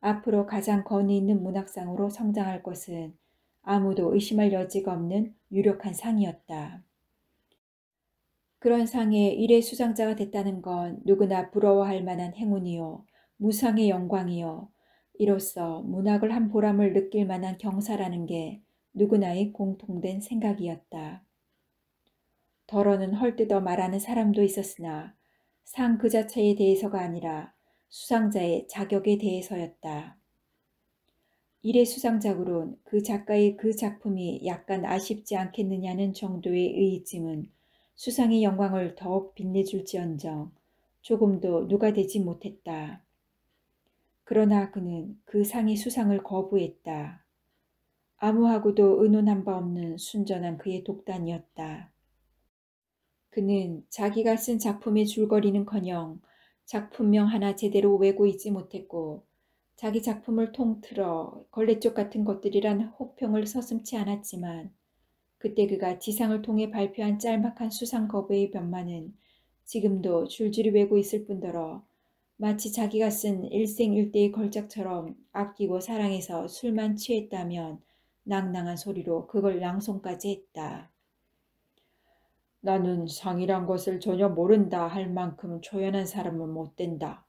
앞으로 가장 권위 있는 문학상으로 성장할 것은 아무도 의심할 여지가 없는 유력한 상이었다. 그런 상에 일의 수상자가 됐다는 건 누구나 부러워할 만한 행운이요, 무상의 영광이요, 이로써 문학을 한 보람을 느낄 만한 경사라는 게 누구나의 공통된 생각이었다. 더러는 헐뜯어 말하는 사람도 있었으나 상 그 자체에 대해서가 아니라 수상자의 자격에 대해서였다. 일의 수상작으론 그 작가의 그 작품이 약간 아쉽지 않겠느냐는 정도의 의의쯤은 수상의 영광을 더욱 빛내줄지언정 조금도 누가 되지 못했다. 그러나 그는 그 상의 수상을 거부했다. 아무하고도 의논한 바 없는 순전한 그의 독단이었다. 그는 자기가 쓴 작품의 줄거리는커녕 작품명 하나 제대로 외고이지 못했고 자기 작품을 통틀어 걸레쪽 같은 것들이란 혹평을 서슴치 않았지만 그때 그가 지상을 통해 발표한 짤막한 수상 거부의 변만은 지금도 줄줄이 외고 있을 뿐더러 마치 자기가 쓴 일생일대의 걸작처럼 아끼고 사랑해서 술만 취했다면 낭낭한 소리로 그걸 낭송까지 했다. 나는 상이란 것을 전혀 모른다 할 만큼 초연한 사람은 못 된다.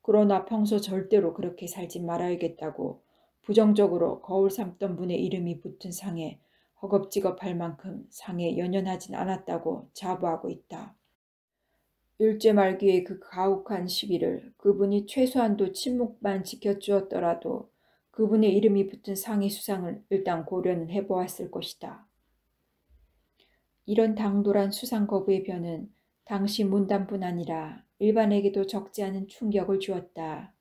그러나 평소 절대로 그렇게 살지 말아야겠다고 부정적으로 거울 삼던 분의 이름이 붙은 상에 허겁지겁할 만큼 상에 연연하진 않았다고 자부하고 있다. 일제 말기에그 가혹한 시기를 그분이 최소한도 침묵만 지켜주었더라도 그분의 이름이 붙은 상의 수상을 일단 고려는 해보았을 것이다. 이런 당돌한 수상 거부의 변은 당시 문단뿐 아니라 일반에게도 적지 않은 충격을 주었다.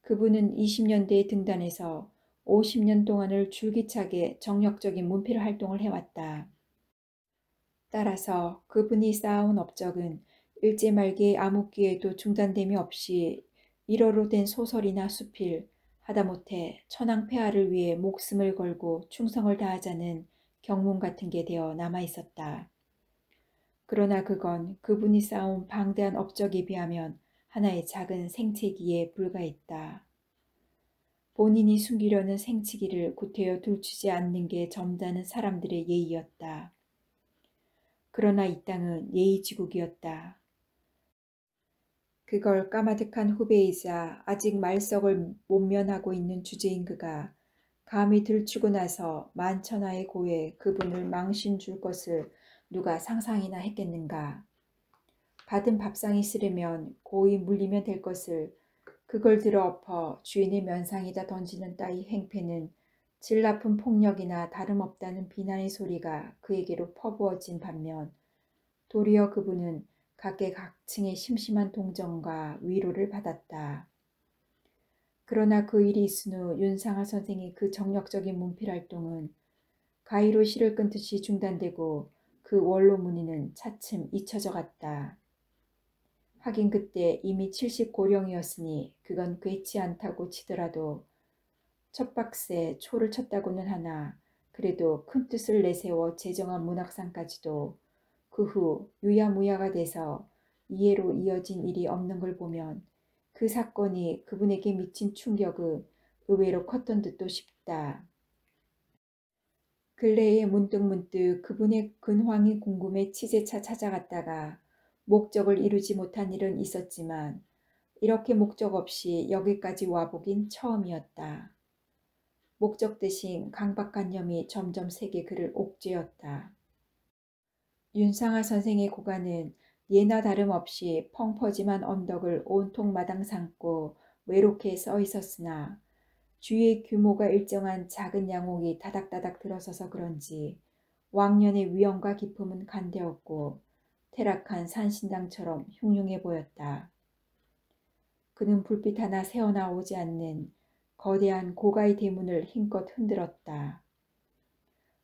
그분은 20년대에 등단해서 50년 동안을 줄기차게 정력적인 문필 활동을 해왔다. 따라서 그분이 쌓아온 업적은 일제 말기의 암흑기에도 중단됨이 없이 일어로 된 소설이나 수필, 하다못해 천황폐하를 위해 목숨을 걸고 충성을 다하자는 경문 같은 게 되어 남아 있었다. 그러나 그건 그분이 쌓아온 방대한 업적에 비하면 하나의 작은 생채기에 불과했다. 본인이 숨기려는 생치기를 구태여 둘치지 않는 게 점잖은 사람들의 예의였다. 그러나 이 땅은 예의지국이었다. 그걸 까마득한 후배이자 아직 말석을 못면하고 있는 주제인 그가 감히 들추고 나서 만천하의 고에 그분을 망신 줄 것을 누가 상상이나 했겠는가. 받은 밥상이 쓰려면 고이 물리면 될 것을 그걸 들어엎어 주인의 면상이다 던지는 따위 행패는 질 나쁜 폭력이나 다름없다는 비난의 소리가 그에게로 퍼부어진 반면 도리어 그분은 각계 각층의 심심한 동정과 위로를 받았다. 그러나 그 일이 있은 후 윤상하 선생의 그 정력적인 문필 활동은 가위로 실을 끊 듯이 중단되고 그 원로 문의는 차츰 잊혀져 갔다. 하긴 그때 이미 70고령이었으니 그건 괴치 않다고 치더라도 첫 박스에 초를 쳤다고는 하나 그래도 큰 뜻을 내세워 제정한 문학상까지도 그 후 유야무야가 돼서 이해로 이어진 일이 없는 걸 보면 그 사건이 그분에게 미친 충격은 의외로 컸던 듯도 싶다. 근래에 문득문득 그분의 근황이 궁금해 치재차 찾아갔다가 목적을 이루지 못한 일은 있었지만 이렇게 목적 없이 여기까지 와보긴 처음이었다. 목적 대신 강박관념이 점점 세게 그를 옥죄었다. 윤상아 선생의 고관은 예나 다름없이 펑퍼짐한 언덕을 온통 마당 삼고 외롭게 써 있었으나 주위의 규모가 일정한 작은 양옥이 다닥다닥 들어서서 그런지 왕년의 위엄과 기품은 간대었고 태락한 산신당처럼 흉흉해 보였다. 그는 불빛 하나 새어나오지 않는 거대한 고가의 대문을 힘껏 흔들었다.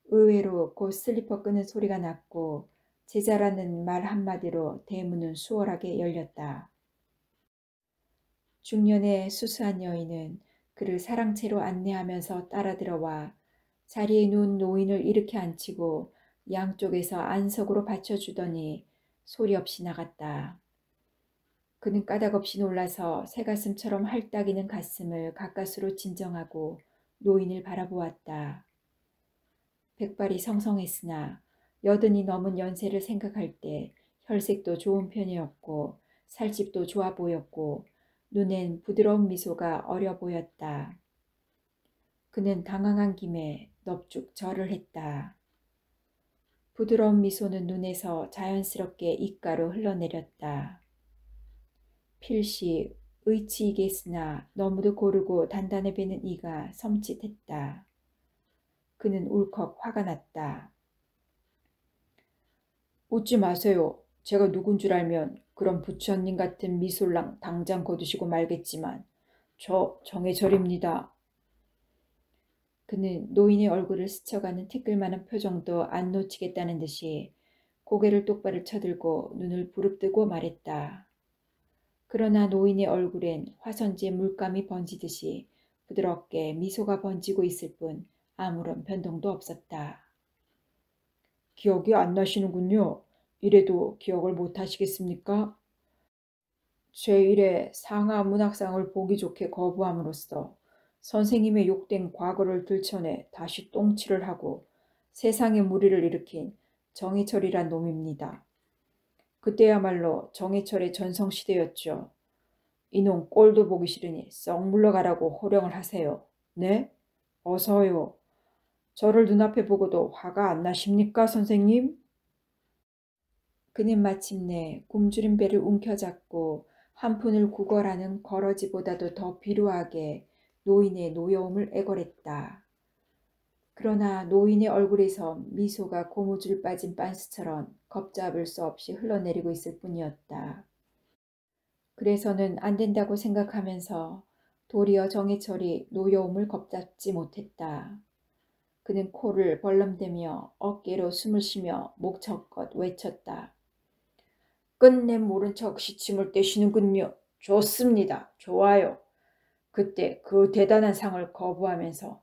의외로 곧 슬리퍼 끄는 소리가 났고 제자라는 말 한마디로 대문은 수월하게 열렸다. 중년의 수수한 여인은 그를 사랑채로 안내하면서 따라 들어와 자리에 누운 노인을 일으켜 앉히고 양쪽에서 안석으로 받쳐주더니 소리 없이 나갔다. 그는 까닭없이 놀라서 새가슴처럼 핥딱이는 가슴을 가까스로 진정하고 노인을 바라보았다. 백발이 성성했으나 여든이 넘은 연세를 생각할 때 혈색도 좋은 편이었고 살집도 좋아 보였고 눈엔 부드러운 미소가 어려 보였다. 그는 당황한 김에 넙죽 절을 했다. 부드러운 미소는 눈에서 자연스럽게 입가로 흘러내렸다. 필시 의치이겠으나 너무도 고르고 단단해 배는 이가 섬찟했다. 그는 울컥 화가 났다. 웃지 마세요. 제가 누군 줄 알면 그런 부처님 같은 미술랑 당장 거두시고 말겠지만 저 정해절입니다. 그는 노인의 얼굴을 스쳐가는 티끌만한 표정도 안 놓치겠다는 듯이 고개를 똑바로 쳐들고 눈을 부릅뜨고 말했다. 그러나 노인의 얼굴엔 화선지의 물감이 번지듯이 부드럽게 미소가 번지고 있을 뿐 아무런 변동도 없었다. 기억이 안 나시는군요. 이래도 기억을 못 하시겠습니까? 제1회 상하 문학상을 보기 좋게 거부함으로써 선생님의 욕된 과거를 들춰내 다시 똥칠을 하고 세상에 무리를 일으킨 정의철이란 놈입니다. 그때야말로 정의철의 전성시대였죠. 이놈 꼴도 보기 싫으니 썩 물러가라고 호령을 하세요. 네? 어서요. 저를 눈앞에 보고도 화가 안 나십니까, 선생님? 그는 마침내 곰주림배를 움켜잡고 한 푼을 구걸하는 거러지보다도 더 비루하게 노인의 노여움을 애걸했다. 그러나 노인의 얼굴에서 미소가 고무줄 빠진 반스처럼 겁잡을 수 없이 흘러내리고 있을 뿐이었다. 그래서는 안 된다고 생각하면서 도리어 정해철이 노여움을 겁잡지 못했다. 그는 코를 벌렁대며 어깨로 숨을 쉬며 목젖껏 외쳤다. 끝내 모른 척 시침을 떼시는군요. 좋습니다. 좋아요. 그때 그 대단한 상을 거부하면서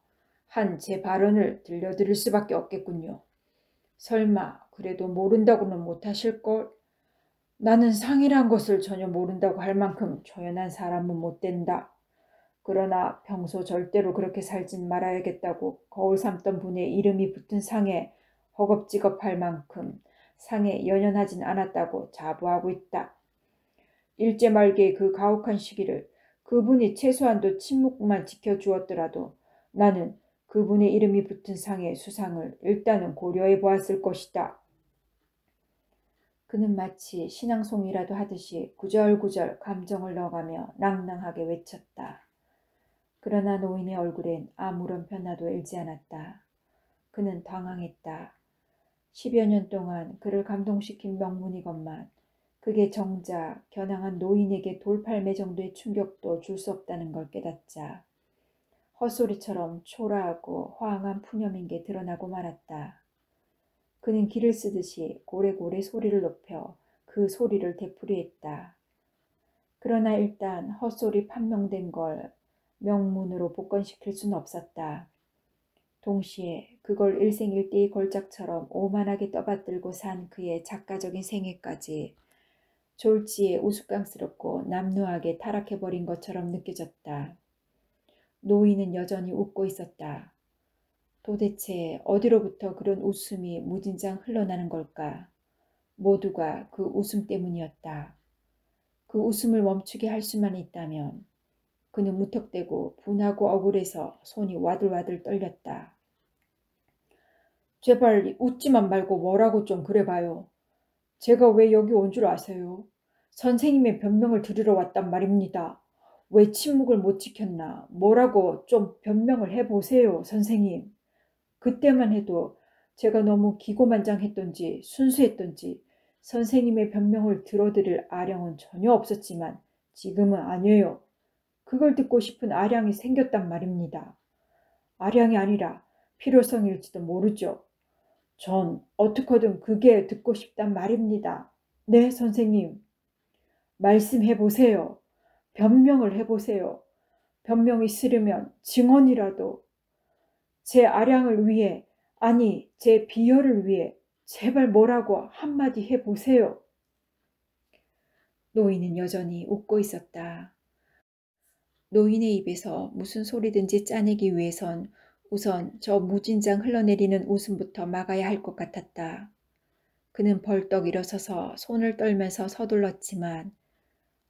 한 제 발언을 들려드릴 수밖에 없겠군요. 설마 그래도 모른다고는 못하실걸? 나는 상이란 것을 전혀 모른다고 할 만큼 조연한 사람은 못 된다. 그러나 평소 절대로 그렇게 살진 말아야겠다고 거울 삼던 분의 이름이 붙은 상에 허겁지겁할 만큼 상에 연연하진 않았다고 자부하고 있다. 일제 말기의 그 가혹한 시기를 그분이 최소한도 침묵만 지켜주었더라도 나는 그분의 이름이 붙은 상의 수상을 일단은 고려해 보았을 것이다. 그는 마치 신앙송이라도 하듯이 구절구절 감정을 넣어가며 낭낭하게 외쳤다. 그러나 노인의 얼굴엔 아무런 변화도 일지 않았다. 그는 당황했다. 십여년 동안 그를 감동시킨 명문이건만 그게 정작 겨냥한 노인에게 돌팔매 정도의 충격도 줄 수 없다는 걸 깨닫자 헛소리처럼 초라하고 화황한 푸념인 게 드러나고 말았다. 그는 길을 쓰듯이 고래고래 소리를 높여 그 소리를 되풀이했다. 그러나 일단 헛소리 판명된 걸 명문으로 복권시킬 순 없었다. 동시에 그걸 일생일대의 걸작처럼 오만하게 떠받들고 산 그의 작가적인 생애까지 졸지에 우스꽝스럽고 남루하게 타락해버린 것처럼 느껴졌다. 노인은 여전히 웃고 있었다. 도대체 어디로부터 그런 웃음이 무진장 흘러나는 걸까? 모두가 그 웃음 때문이었다. 그 웃음을 멈추게 할 수만 있다면 그는 무턱대고 분하고 억울해서 손이 와들와들 떨렸다. 제발 웃지만 말고 뭐라고 좀 그래봐요. 제가 왜 여기 온 줄 아세요? 선생님의 변명을 들으러 왔단 말입니다. 왜 침묵을 못 지켰나? 뭐라고 좀 변명을 해보세요, 선생님. 그때만 해도 제가 너무 기고만장했던지 순수했던지 선생님의 변명을 들어드릴 아령은 전혀 없었지만 지금은 아니에요. 그걸 듣고 싶은 아량이 생겼단 말입니다. 아량이 아니라 필요성일지도 모르죠. 전 어떻게든 그게 듣고 싶단 말입니다. 네, 선생님. 말씀해 보세요. 변명을 해 보세요. 변명이 싫으면 증언이라도 제 아량을 위해 아니 제 비열을 위해 제발 뭐라고 한마디 해보세요. 노인은 여전히 웃고 있었다. 노인의 입에서 무슨 소리든지 짜내기 위해선 우선 저 무진장 흘러내리는 웃음부터 막아야 할 것 같았다. 그는 벌떡 일어서서 손을 떨면서 서둘렀지만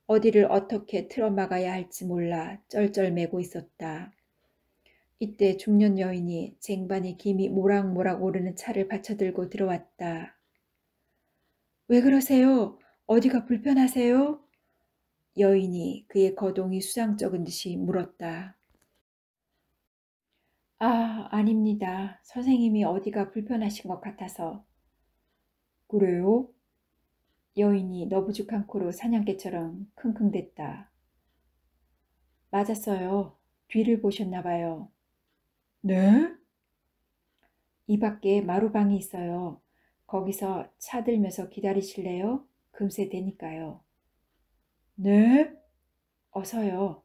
어디를 어떻게 틀어막아야 할지 몰라 쩔쩔매고 있었다. 이때 중년 여인이 쟁반에 김이 모락모락 오르는 차를 받쳐들고 들어왔다. 왜 그러세요? 어디가 불편하세요? 여인이 그의 거동이 수상쩍은 듯이 물었다. 아, 아닙니다. 선생님이 어디가 불편하신 것 같아서. 그래요? 여인이 너부죽한 코로 사냥개처럼 킁킁댔다. 맞았어요. 뒤를 보셨나 봐요. 네? 이 밖에 마루방이 있어요. 거기서 차 들면서 기다리실래요? 금세 되니까요. 네, 어서요.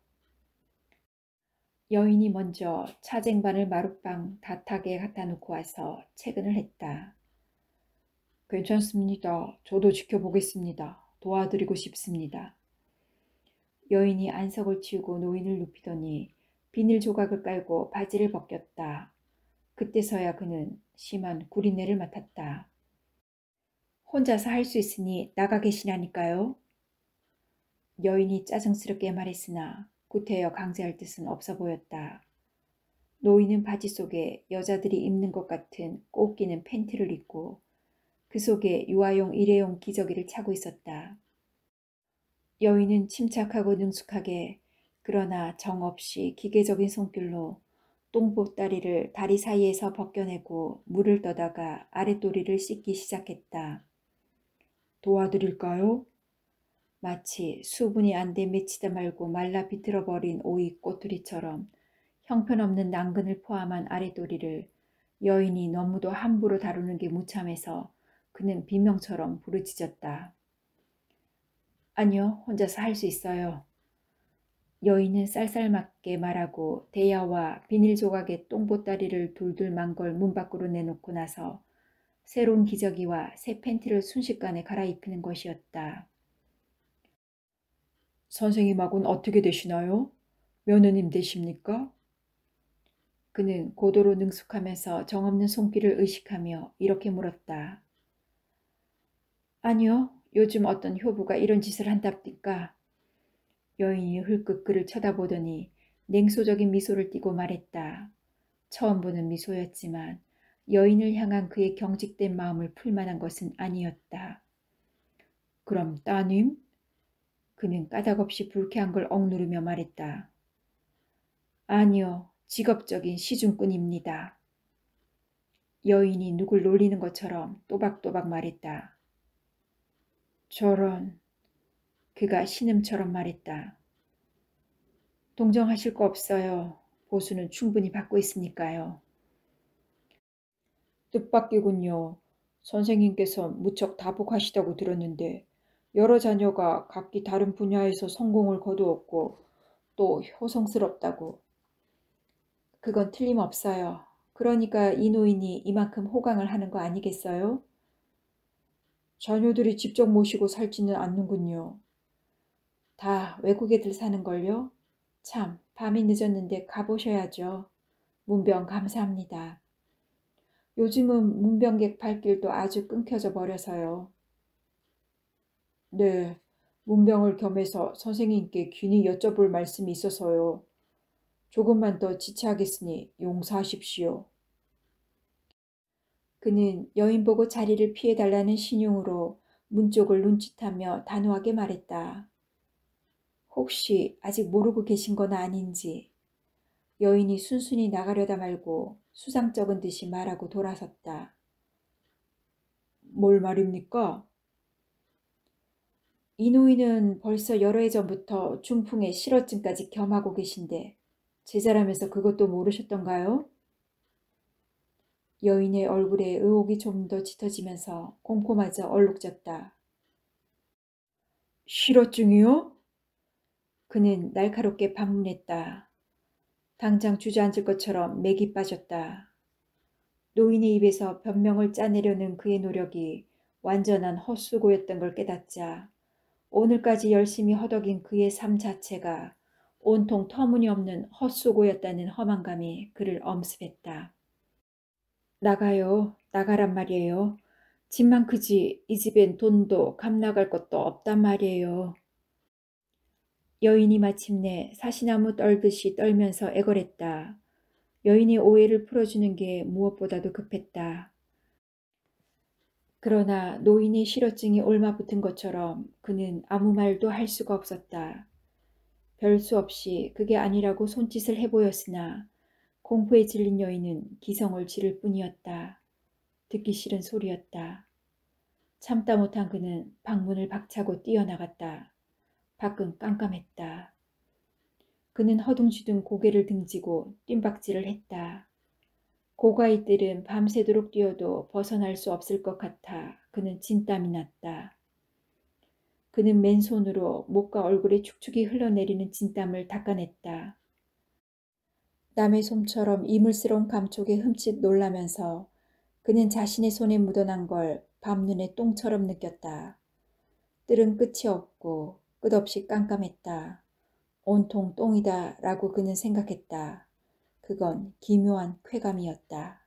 여인이 먼저 차쟁반을 마룻방 다탁에 갖다 놓고 와서 체근을 했다. 괜찮습니다. 저도 지켜보겠습니다. 도와드리고 싶습니다. 여인이 안석을 치우고 노인을 눕히더니 비닐 조각을 깔고 바지를 벗겼다. 그때서야 그는 심한 구린내를 맡았다. 혼자서 할 수 있으니 나가 계시냐니까요. 여인이 짜증스럽게 말했으나 구태여 강제할 뜻은 없어 보였다. 노인은 바지 속에 여자들이 입는 것 같은 꽃끼는 팬티를 입고 그 속에 유아용 일회용 기저귀를 차고 있었다. 여인은 침착하고 능숙하게 그러나 정없이 기계적인 손길로 똥봇다리를 다리 사이에서 벗겨내고 물을 떠다가 아랫도리를 씻기 시작했다. 도와드릴까요? 마치 수분이 안 돼 맺히다 말고 말라 비틀어 버린 오이 꼬투리처럼 형편없는 난근을 포함한 아래도리를 여인이 너무도 함부로 다루는 게 무참해서 그는 비명처럼 부르짖었다. 아니요, 혼자서 할 수 있어요. 여인은 쌀쌀맞게 말하고 대야와 비닐 조각의 똥보따리를 돌돌 만걸 문 밖으로 내놓고 나서 새로운 기저귀와 새 팬티를 순식간에 갈아입히는 것이었다. 선생님하고는 어떻게 되시나요? 며느님 되십니까? 그는 고도로 능숙하면서 정없는 손길을 의식하며 이렇게 물었다. 아니요. 요즘 어떤 효부가 이런 짓을 한답니까? 여인이 흘끗 그를 쳐다보더니 냉소적인 미소를 띠고 말했다. 처음 보는 미소였지만 여인을 향한 그의 경직된 마음을 풀만한 것은 아니었다. 그럼 따님? 그는 까닭없이 불쾌한 걸 억누르며 말했다. 아니요, 직업적인 시중꾼입니다. 여인이 누굴 놀리는 것처럼 또박또박 말했다. 저런, 그가 신음처럼 말했다. 동정하실 거 없어요. 보수는 충분히 받고 있으니까요. 뜻밖이군요. 선생님께서 무척 다복하시다고 들었는데 여러 자녀가 각기 다른 분야에서 성공을 거두었고 또 효성스럽다고. 그건 틀림없어요. 그러니까 이 노인이 이만큼 호강을 하는 거 아니겠어요? 자녀들이 직접 모시고 살지는 않는군요. 다외국에들 사는걸요? 참, 밤이 늦었는데 가보셔야죠. 문병 감사합니다. 요즘은 문병객 발길도 아주 끊겨져 버려서요. 네, 문병을 겸해서 선생님께 귀히 여쭤볼 말씀이 있어서요. 조금만 더 지체하겠으니 용서하십시오. 그는 여인 보고 자리를 피해달라는 신용으로 문 쪽을 눈짓하며 단호하게 말했다. 혹시 아직 모르고 계신 건 아닌지 여인이 순순히 나가려다 말고 수상쩍은 듯이 말하고 돌아섰다. 뭘 말입니까? 이 노인은 벌써 여러 해 전부터 중풍에 실어증까지 겸하고 계신데 제자라면서 그것도 모르셨던가요? 여인의 얼굴에 의혹이 좀 더 짙어지면서 곰코마저 얼룩졌다. 실어증이요? 그는 날카롭게 반문했다. 당장 주저앉을 것처럼 맥이 빠졌다. 노인의 입에서 변명을 짜내려는 그의 노력이 완전한 헛수고였던 걸 깨닫자 오늘까지 열심히 허덕인 그의 삶 자체가 온통 터무니없는 헛수고였다는 허망감이 그를 엄습했다. 나가요. 나가란 말이에요. 집만 크지 이 집엔 돈도 감나갈 것도 없단 말이에요. 여인이 마침내 사시나무 떨듯이 떨면서 애걸했다. 여인의 오해를 풀어주는 게 무엇보다도 급했다. 그러나 노인의 실어증이 올마붙은 것처럼 그는 아무 말도 할 수가 없었다. 별 수 없이 그게 아니라고 손짓을 해보였으나 공포에 질린 여인은 기성을 지를 뿐이었다. 듣기 싫은 소리였다. 참다 못한 그는 방문을 박차고 뛰어나갔다. 밖은 깜깜했다. 그는 허둥지둥 고개를 등지고 뜀박질을 했다. 고가이들은 밤새도록 뛰어도 벗어날 수 없을 것 같아 그는 진땀이 났다. 그는 맨손으로 목과 얼굴에 축축이 흘러내리는 진땀을 닦아냈다. 남의 솜처럼 이물스러운 감촉에 흠칫 놀라면서 그는 자신의 손에 묻어난 걸 밤눈에 똥처럼 느꼈다. 뜰은 끝이 없고 끝없이 깜깜했다. 온통 똥이다 라고 그는 생각했다. 그건 기묘한 쾌감이었다.